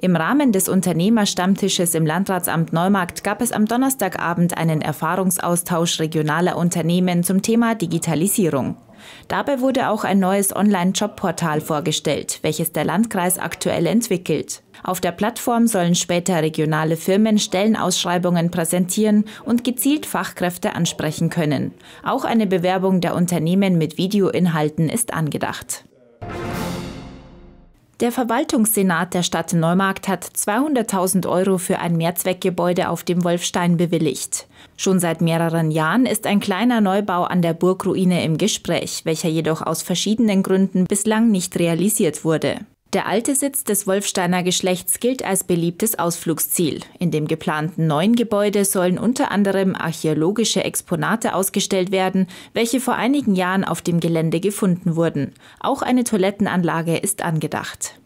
Im Rahmen des Unternehmerstammtisches im Landratsamt Neumarkt gab es am Donnerstagabend einen Erfahrungsaustausch regionaler Unternehmen zum Thema Digitalisierung. Dabei wurde auch ein neues Online-Jobportal vorgestellt, welches der Landkreis aktuell entwickelt. Auf der Plattform sollen später regionale Firmen Stellenausschreibungen präsentieren und gezielt Fachkräfte ansprechen können. Auch eine Bewerbung der Unternehmen mit Videoinhalten ist angedacht. Der Verwaltungssenat der Stadt Neumarkt hat 200.000 Euro für ein Mehrzweckgebäude auf dem Wolfstein bewilligt. Schon seit mehreren Jahren ist ein kleiner Neubau an der Burgruine im Gespräch, welcher jedoch aus verschiedenen Gründen bislang nicht realisiert wurde. Der alte Sitz des Wolfsteiner Geschlechts gilt als beliebtes Ausflugsziel. In dem geplanten neuen Gebäude sollen unter anderem archäologische Exponate ausgestellt werden, welche vor einigen Jahren auf dem Gelände gefunden wurden. Auch eine Toilettenanlage ist angedacht.